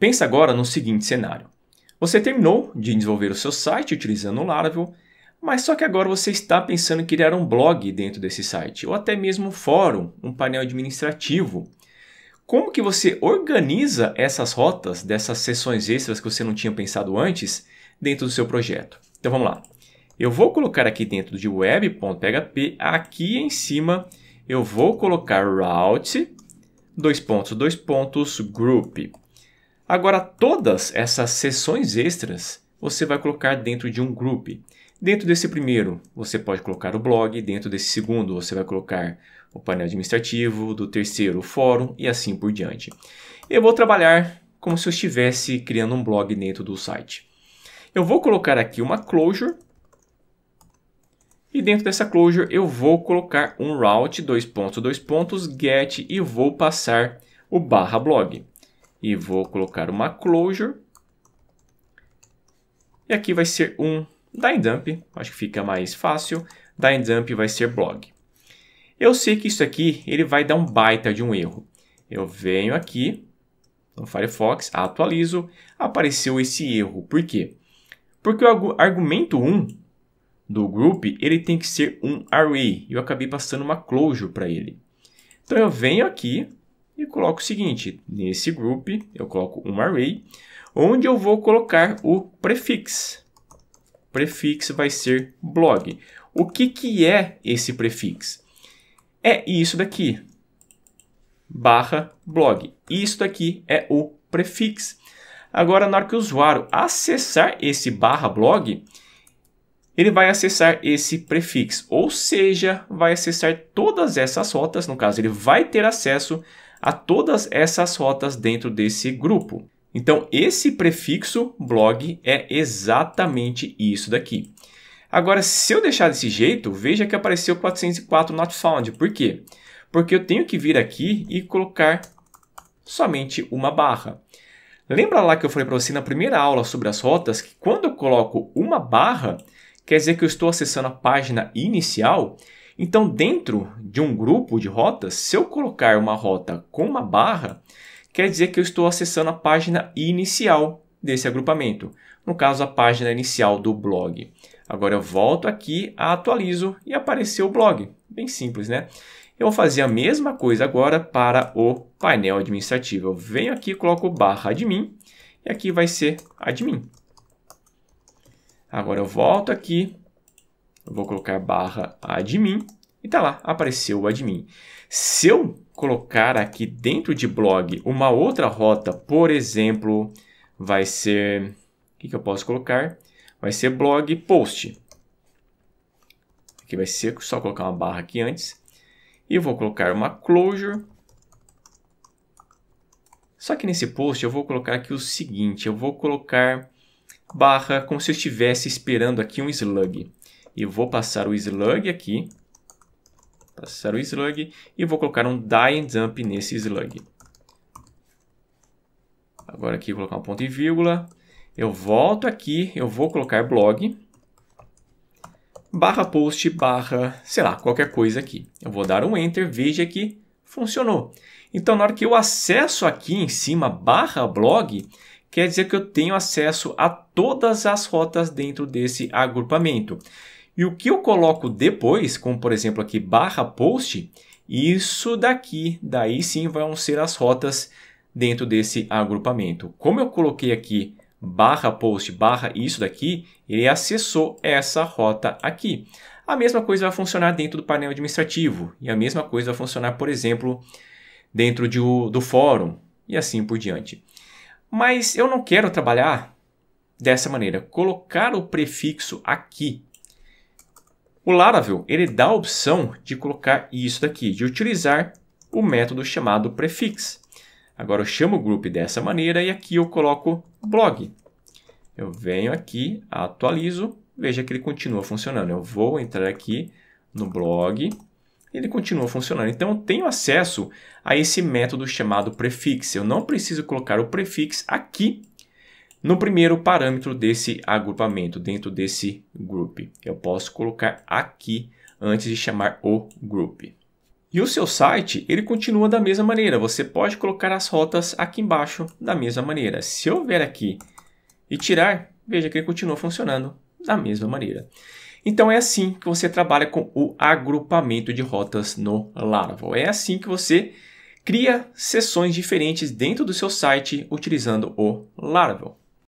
Pensa agora no seguinte cenário. Você terminou de desenvolver o seu site utilizando o Laravel, mas só que agora você está pensando em criar um blog dentro desse site, ou até mesmo um fórum, um painel administrativo. Como que você organiza essas rotas, dessas sessões extras que você não tinha pensado antes, dentro do seu projeto? Então vamos lá. Eu vou colocar aqui dentro de web.php, aqui em cima eu vou colocar route, dois pontos, dois pontos, group. Agora, todas essas sessões extras você vai colocar dentro de um grupo. Dentro desse primeiro, você pode colocar o blog, dentro desse segundo, você vai colocar o painel administrativo, do terceiro, o fórum e assim por diante. Eu vou trabalhar como se eu estivesse criando um blog dentro do site. Eu vou colocar aqui uma closure e dentro dessa closure eu vou colocar um route, dois pontos, dois pontos, get e vou passar o barra blog e vou colocar uma closure. E aqui vai ser um Dyn Dump, acho que fica mais fácil. Dyn Dump vai ser blog. Eu sei que isso aqui ele vai dar um baita de um erro. Eu venho aqui no Firefox, atualizo, apareceu esse erro. Por quê? Porque o argumento 1 do group ele tem que ser um array. Eu acabei passando uma closure para ele. Então eu venho aqui, e coloco o seguinte, nesse group eu coloco um array, onde eu vou colocar o prefix. O prefix vai ser blog. O que, que é esse prefix? É isso daqui, barra blog. Isso daqui é o prefix. Agora, na hora que o usuário acessar esse barra blog, ele vai acessar esse prefix ou seja, vai acessar todas essas rotas, no caso, ele vai ter acesso a todas essas rotas dentro desse grupo. Então, esse prefixo blog é exatamente isso daqui. Agora, se eu deixar desse jeito, veja que apareceu 404 not found. Por quê? Porque eu tenho que vir aqui e colocar somente uma barra. Lembra lá que eu falei para você na primeira aula sobre as rotas que quando eu coloco uma barra, quer dizer que eu estou acessando a página inicial então, dentro de um grupo de rotas, se eu colocar uma rota com uma barra, quer dizer que eu estou acessando a página inicial desse agrupamento. No caso, a página inicial do blog. Agora eu volto aqui, atualizo e apareceu o blog. Bem simples, né? Eu vou fazer a mesma coisa agora para o painel administrativo. Eu venho aqui, coloco barra admin e aqui vai ser admin. Agora eu volto aqui, vou colocar barra admin e tá lá, apareceu o admin. Se eu colocar aqui dentro de blog uma outra rota, por exemplo, vai ser... O que, que eu posso colocar? Vai ser blog post. Aqui vai ser, só colocar uma barra aqui antes. E vou colocar uma closure. Só que nesse post eu vou colocar aqui o seguinte, eu vou colocar barra como se eu estivesse esperando aqui um slug e vou passar o slug aqui. Passar o slug e vou colocar um die and jump nesse slug. Agora aqui vou colocar um ponto e vírgula. Eu volto aqui, eu vou colocar blog barra post, barra, sei lá, qualquer coisa aqui. Eu vou dar um Enter, veja que funcionou. Então, na hora que eu acesso aqui em cima, barra blog, quer dizer que eu tenho acesso a todas as rotas dentro desse agrupamento. E o que eu coloco depois, como por exemplo aqui barra post, isso daqui, daí sim vão ser as rotas dentro desse agrupamento. Como eu coloquei aqui barra post, barra isso daqui, ele acessou essa rota aqui. A mesma coisa vai funcionar dentro do painel administrativo e a mesma coisa vai funcionar, por exemplo, dentro de, do fórum e assim por diante. Mas eu não quero trabalhar dessa maneira. Colocar o prefixo aqui o Laravel ele dá a opção de colocar isso daqui, de utilizar o método chamado prefix. Agora eu chamo o group dessa maneira e aqui eu coloco blog. Eu venho aqui, atualizo, veja que ele continua funcionando. Eu vou entrar aqui no blog, ele continua funcionando. Então eu tenho acesso a esse método chamado prefix. Eu não preciso colocar o prefix aqui no primeiro parâmetro desse agrupamento, dentro desse group, eu posso colocar aqui antes de chamar o group. E o seu site, ele continua da mesma maneira. Você pode colocar as rotas aqui embaixo da mesma maneira. Se eu vier aqui e tirar, veja que ele continua funcionando da mesma maneira. Então é assim que você trabalha com o agrupamento de rotas no Laravel. É assim que você cria seções diferentes dentro do seu site utilizando o Laravel.